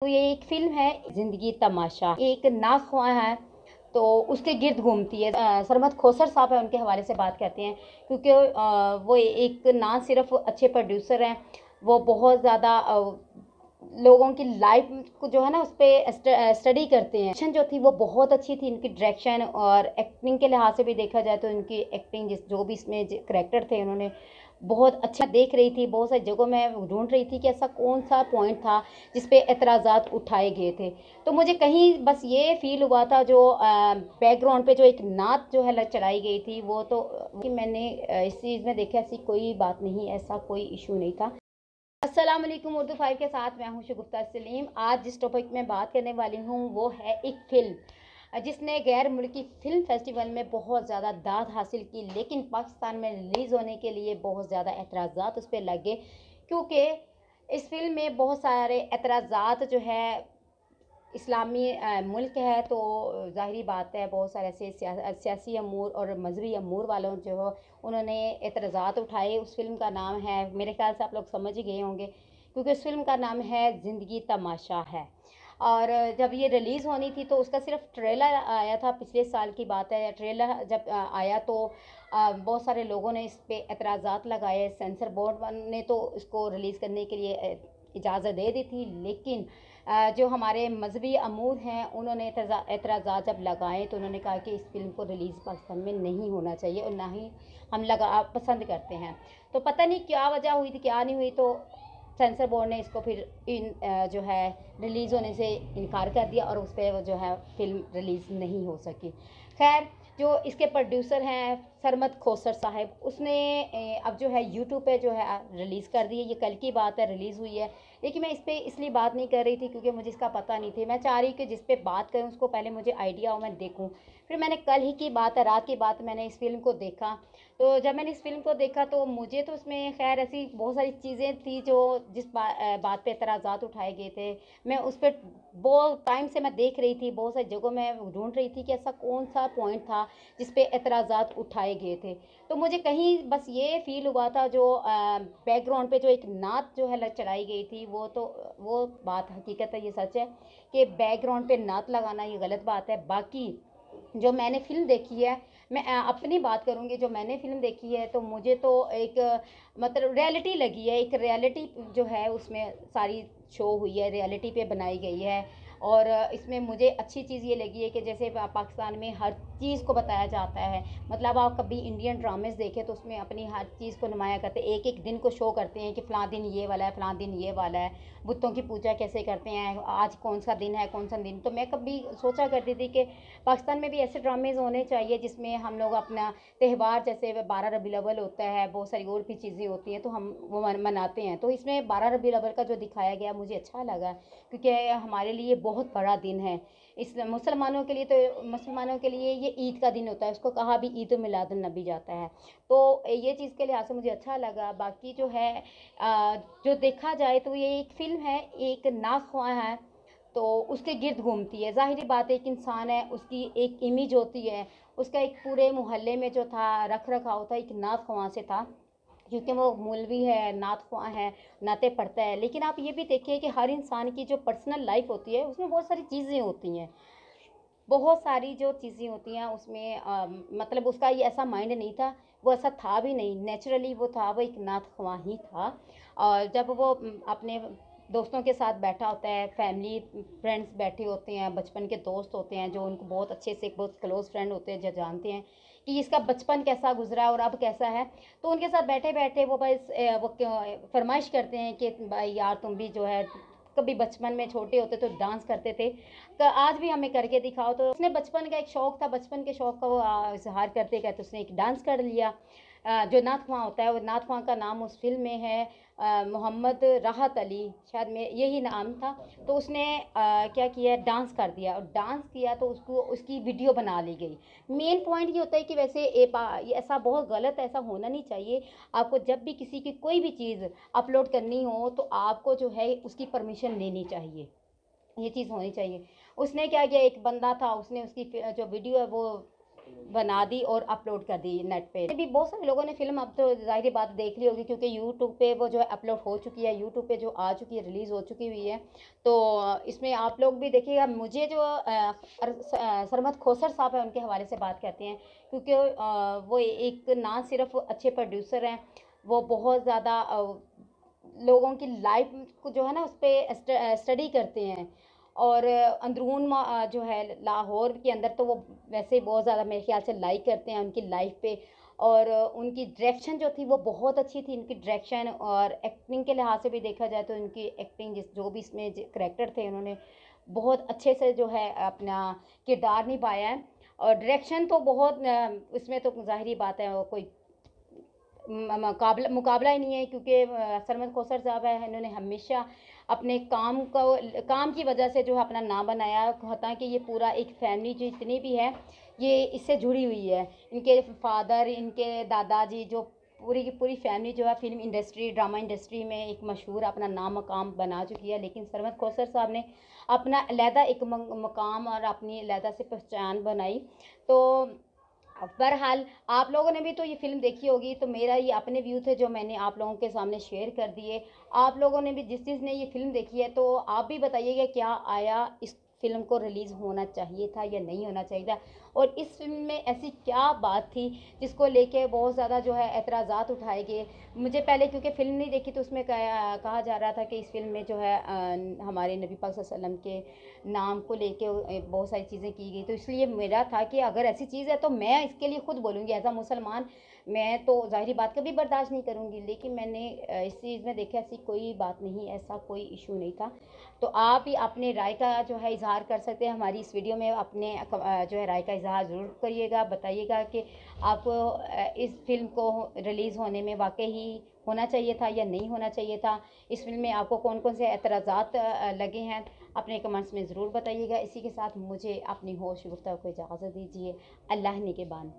तो ये एक फिल्म है जिंदगी तमाशा एक नाक खुआ है तो उसके गिरद घूमती है सरमत खोसर साहब है उनके हवाले से बात करते हैं क्योंकि वो एक ना सिर्फ अच्छे प्रोड्यूसर हैं वो बहुत ज़्यादा लोगों की लाइफ को जो है ना उस पर स्टडी करते हैं एक्शन जो थी वो बहुत अच्छी थी इनकी डायरेक्शन और एक्टिंग के लिहाज से भी देखा जाए तो इनकी एक्टिंग जिस जो भी इसमें करेक्टर थे उन्होंने बहुत अच्छा देख रही थी बहुत सारी जगहों में ढूंढ रही थी कि ऐसा कौन सा पॉइंट था जिस पे एतराज़ात उठाए गए थे तो मुझे कहीं बस ये फील हुआ था जो बैकग्राउंड पे जो एक नात जो है चलाई गई थी वो तो कि मैंने इस चीज़ में देखा ऐसी कोई बात नहीं ऐसा कोई इशू नहीं था असलम उर्दू फाइव के साथ मैं हूँ शुगुफ्ता सलीम आज जिस टॉपिक में बात करने वाली हूँ वो है एक फ़िल्म जिसने गैर मुल्की फिल्म फेस्टिवल में बहुत ज़्यादा दाद हासिल की लेकिन पाकिस्तान में रिलीज़ होने के लिए बहुत ज़्यादा एतराज़ा उस पर लगे क्योंकि इस फिल्म में बहुत सारे एतराज जो है इस्लामी मुल्क है तो ज़ाहरी बात है बहुत सारे ऐसे सियासी अमूर और मजहबी अमूर वालों जो उन्होंने एतराज़ उठाए उस फिल्म का नाम है मेरे ख्याल से आप लोग समझ ही गए होंगे क्योंकि उस फिल्म का नाम है ज़िंदगी तमाशा है और जब ये रिलीज़ होनी थी तो उसका सिर्फ ट्रेलर आया था पिछले साल की बात है ट्रेलर जब आया तो बहुत सारे लोगों ने इस पर एतराज़ा लगाए सेंसर बोर्ड ने तो इसको रिलीज़ करने के लिए इजाज़त दे दी थी लेकिन जो हमारे मजहबी अमूर हैं उन्होंने एतराज़ा जब लगाए तो उन्होंने कहा कि इस फिल्म को रिलीज़ पाकिस्तान में नहीं होना चाहिए और ना ही हम लगा पसंद करते हैं तो पता नहीं क्या वजह हुई थी क्या नहीं हुई तो सेंसर बोर्ड ने इसको फिर इन जो है रिलीज़ होने से इनकार कर दिया और उस पर जो है फिल्म रिलीज़ नहीं हो सकी खैर जो इसके प्रोड्यूसर हैं सरमत खोसर साहब उसने अब जो है यूट्यूब पे जो है रिलीज़ कर दी है ये कल की बात है रिलीज़ हुई है लेकिन मैं इस पर इसलिए बात नहीं कर रही थी क्योंकि मुझे इसका पता नहीं थी मैं चाह रही कि जिस पे बात करूँ उसको पहले मुझे आइडिया हो मैं देखूँ फिर मैंने कल ही की बात है रात की बात मैंने इस फिल्म को देखा तो जब मैंने इस फिल्म को देखा तो मुझे तो उसमें खैर ऐसी बहुत सारी चीज़ें थी जो जिस बा, बात पे एतराज़ा उठाए गए थे मैं उस पर बहुत टाइम से मैं देख रही थी बहुत सारी जगहों में ढूंढ रही थी कि ऐसा कौन सा पॉइंट था जिस पे एतराज़ा उठाए गाए गए थे तो मुझे कहीं बस ये फील हुआ था जो बैकग्राउंड पे जो एक नात जो है चढ़ाई गई थी वो तो वो बात हकीकत है ये सच है कि बैकग्राउंड पे नात लगाना ये गलत बात है बाकी जो मैंने फिल्म देखी है मैं अपनी बात करूँगी जो मैंने फिल्म देखी है तो मुझे तो एक मतलब रियलिटी लगी है एक रियलिटी जो है उसमें सारी शो हुई है रियलिटी पे बनाई गई है और इसमें मुझे अच्छी चीज़ ये लगी है कि जैसे पाकिस्तान में हर चीज़ को बताया जाता है मतलब आप कभी इंडियन ड्रामेज देखें तो उसमें अपनी हर चीज़ को नुमाया करते हैं एक एक दिन को शो करते हैं कि फ़लाँ दिन ये वाला है फ़लाँ दिन ये वाला है बुतों की पूजा कैसे करते हैं आज कौन सा दिन है कौन सा दिन तो मैं कभी सोचा करती थी कि पाकिस्तान में भी ऐसे ड्रामेज होने चाहिए जिसमें हम लोग अपना त्यौहार जैसे बारह रबी अवल होता है बहुत सारी और भी चीज़ें होती हैं तो हम वो मनाते हैं तो इसमें बारह रबी अवल का जो दिखाया गया मुझे अच्छा लगा क्योंकि हमारे लिए बहुत बड़ा दिन है इस मुसलमानों के लिए तो मुसलमानों के लिए ये ईद का दिन होता है उसको कहा भी ईद मिलाद नबी जाता है तो ये चीज़ के लिहाज से मुझे अच्छा लगा बाकी जो है जो देखा जाए तो ये एक फ़िल्म है एक नाक ख्वा है तो उसके गिरद घूमती है ज़ाहिर बात एक इंसान है उसकी एक इमेज होती है उसका एक पूरे मोहल्ले में जो था रख रखाव था एक नाक ख्वा से था क्योंकि वो मौलवी है नात तो खुआ है नाते तो पढ़ता है लेकिन आप ये भी देखिए कि हर इंसान की जो पर्सनल लाइफ होती है उसमें बहुत सारी चीज़ें होती हैं बहुत सारी जो चीज़ें होती हैं उसमें आ, मतलब उसका ये ऐसा माइंड नहीं था वो ऐसा था भी नहीं नेचुरली वो था वो एक नात तो खुआ ही था और जब वो अपने दोस्तों के साथ बैठा होता है फैमिली फ्रेंड्स बैठे होते हैं बचपन के दोस्त होते हैं जो उनको बहुत अच्छे से बहुत क्लोज़ फ्रेंड होते हैं जो जानते हैं कि इसका बचपन कैसा गुजरा और अब कैसा है तो उनके साथ बैठे बैठे वो बस वो फरमाइश करते हैं कि भाई यार तुम भी जो है कभी बचपन में छोटे होते तो डांस करते थे तो आज भी हमें करके दिखाओ तो उसने बचपन का एक शौक़ था बचपन के शौक़ का वो इजहार करते तो उसने एक डांस कर लिया जो नाथ खां होता है वो नाथ खां का नाम उस फिल्म में है मोहम्मद राहत अली शायद में यही नाम था तो उसने आ, क्या किया डांस कर दिया और डांस किया तो उसको उसकी वीडियो बना ली गई मेन पॉइंट ये होता है कि वैसे ये ऐसा बहुत गलत ऐसा होना नहीं चाहिए आपको जब भी किसी की कोई भी चीज़ अपलोड करनी हो तो आपको जो है उसकी परमिशन लेनी चाहिए ये चीज़ होनी चाहिए उसने क्या किया एक बंदा था उसने उसकी जो वीडियो है वो बना दी और अपलोड कर दी नेट पे भी बहुत सारे लोगों ने फिल्म अब तो जाहिर बात देख ली होगी क्योंकि यूट्यूब पे वो जो है अपलोड हो चुकी है यूट्यूब पे जो आ चुकी है रिलीज़ हो चुकी हुई है तो इसमें आप लोग भी देखिएगा मुझे जो सरमत खोसर साहब है उनके हवाले से बात करते हैं क्योंकि वो एक ना सिर्फ अच्छे प्रोड्यूसर हैं वो बहुत ज़्यादा लोगों की लाइफ को जो है ना उस पर स्टडी करते हैं और अंदरून जो है लाहौर के अंदर तो वो वैसे ही बहुत ज़्यादा मेरे ख्याल से लाइक करते हैं उनकी लाइफ पे और उनकी डायरेक्शन जो थी वो बहुत अच्छी थी इनकी डायरेक्शन और एक्टिंग के लिहाज से भी देखा जाए तो इनकी एक्टिंग जिस जो भी इसमें करेक्टर थे उन्होंने बहुत अच्छे से जो है अपना किरदार निभाया है और डायरेक्शन तो बहुत उसमें तो ज़ाहरी बात है वो कोई मुकाबला मुकाबला ही नहीं है क्योंकि सरमद कोसर साहब है इन्होंने हमेशा अपने काम को काम की वजह से जो है अपना नाम बनाया कि ये पूरा एक फैमिली जो जितनी भी है ये इससे जुड़ी हुई है इनके फादर इनके दादाजी जो पूरी की पूरी फैमिली जो है फिल्म इंडस्ट्री ड्रामा इंडस्ट्री में एक मशहूर अपना नाम मकाम बना चुकी है लेकिन सरमत कौसर साहब ने अपना अलहदा एक मकाम और अपनी अलहदा से पहचान बनाई तो बहरहाल आप लोगों ने भी तो ये फिल्म देखी होगी तो मेरा ये अपने व्यू थे जो मैंने आप लोगों के सामने शेयर कर दिए आप लोगों ने भी जिस चीज़ ने ये फिल्म देखी है तो आप भी बताइएगा क्या आया इस फ़िल्म को रिलीज़ होना चाहिए था या नहीं होना चाहिए था और इस फिल्म में ऐसी क्या बात थी जिसको लेके बहुत ज़्यादा जो है एतराज़ात उठाए गए मुझे पहले क्योंकि फ़िल्म नहीं देखी तो उसमें कहा जा रहा था कि इस फिल्म में जो है आ, हमारे नबी पाक वसल्लम के नाम को लेके बहुत सारी चीज़ें की गई तो इसलिए मेरा था कि अगर ऐसी चीज़ है तो मैं इसके लिए ख़ुद बोलूँगी एज आ मुसलमान मैं तो ज़ाहरी बात कभी बर्दाश्त नहीं करूँगी लेकिन मैंने इस चीज़ में देखा ऐसी कोई बात नहीं ऐसा कोई इशू नहीं था तो आप ही अपने राय का जो है इजहार कर सकते हैं हमारी इस वीडियो में अपने जो है राय का इजहार ज़रूर करिएगा बताइएगा कि आपको इस फिल्म को रिलीज़ होने में वाकई ही होना चाहिए था या नहीं होना चाहिए था इस फिल्म में आपको कौन कौन से एतराज़ात लगे हैं अपने कमेंट्स में ज़रूर बताइएगा इसी के साथ मुझे अपनी होश गुफ्तु को इजाज़त दीजिए अल्लाह ने के बान